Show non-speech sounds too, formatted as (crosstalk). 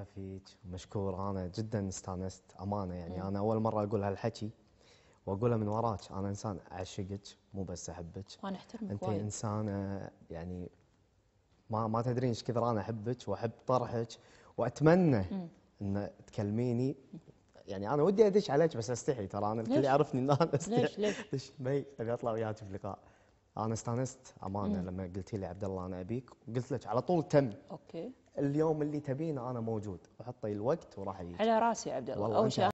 هلا فيك مشكور انا جدا استانست امانه يعني انا اول مره اقول هالحكي واقولها من وراك انا انسان اعشقك مو بس احبك وانا احترمك انت انسانه آه، يعني ما ما تدرين ايش كثر انا احبك واحب طرحك واتمنى ان تكلميني يعني انا ودي ادش عليك بس استحي ترى انا الكل يعرفني ان انا استحي ليش ليش؟ (laughs) ليش ابي اطلع وياك بلقاء انا استانست امانه مم. لما قلتي لي عبد الله انا ابيك قلت لك على طول تم اوكي اليوم اللي تبين انا موجود وحطي الوقت وراح يجي على راسي عبد الله اول شيء